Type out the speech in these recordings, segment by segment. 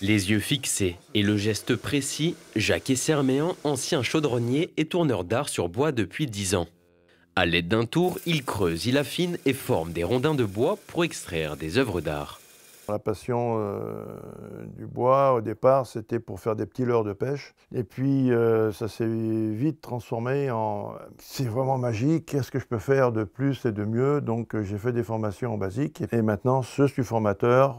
Les yeux fixés et le geste précis, Jacques Esserméan, ancien chaudronnier et tourneur d'art sur bois depuis 10 ans. À l'aide d'un tour, il creuse, il affine et forme des rondins de bois pour extraire des œuvres d'art. La passion euh, du bois, au départ, c'était pour faire des petits leurres de pêche. Et puis, euh, ça s'est vite transformé en c'est vraiment magique, qu'est-ce que je peux faire de plus et de mieux Donc, euh, j'ai fait des formations en basique. Et maintenant, je suis formateur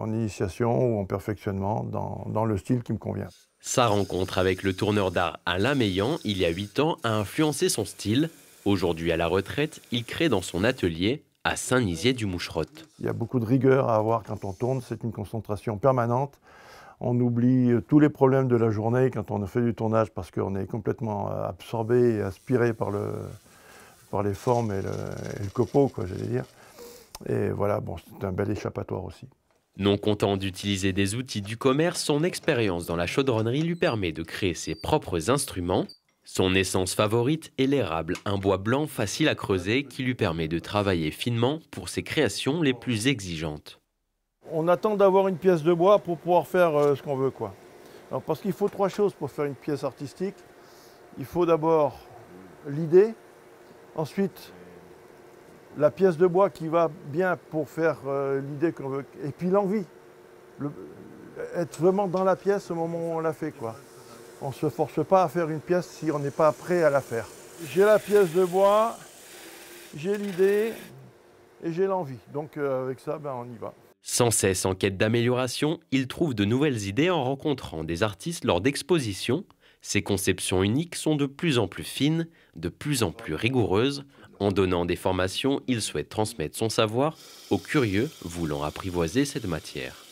en initiation ou en perfectionnement dans, dans le style qui me convient. Sa rencontre avec le tourneur d'art Alain Meillan, il y a 8 ans, a influencé son style. Aujourd'hui à la retraite, il crée dans son atelier à Saint-Nizier-du-Moucherotte. Il y a beaucoup de rigueur à avoir quand on tourne, c'est une concentration permanente. On oublie euh, tous les problèmes de la journée quand on fait du tournage parce qu'on est complètement euh, absorbé et aspiré par, le, par les formes et le, et le copeau, quoi, j'allais dire. Et voilà, bon, c'est un bel échappatoire aussi. Non content d'utiliser des outils du commerce, son expérience dans la chaudronnerie lui permet de créer ses propres instruments son essence favorite est l'érable, un bois blanc facile à creuser qui lui permet de travailler finement pour ses créations les plus exigeantes. On attend d'avoir une pièce de bois pour pouvoir faire euh, ce qu'on veut. Quoi. parce qu'il faut trois choses pour faire une pièce artistique. Il faut d'abord l'idée, ensuite la pièce de bois qui va bien pour faire euh, l'idée qu'on veut, et puis l'envie. être vraiment dans la pièce au moment où on l'a fait. Quoi. On ne se force pas à faire une pièce si on n'est pas prêt à la faire. J'ai la pièce de bois, j'ai l'idée et j'ai l'envie. Donc euh, avec ça, ben, on y va. Sans cesse en quête d'amélioration, il trouve de nouvelles idées en rencontrant des artistes lors d'expositions. Ses conceptions uniques sont de plus en plus fines, de plus en plus rigoureuses. En donnant des formations, il souhaite transmettre son savoir aux curieux voulant apprivoiser cette matière.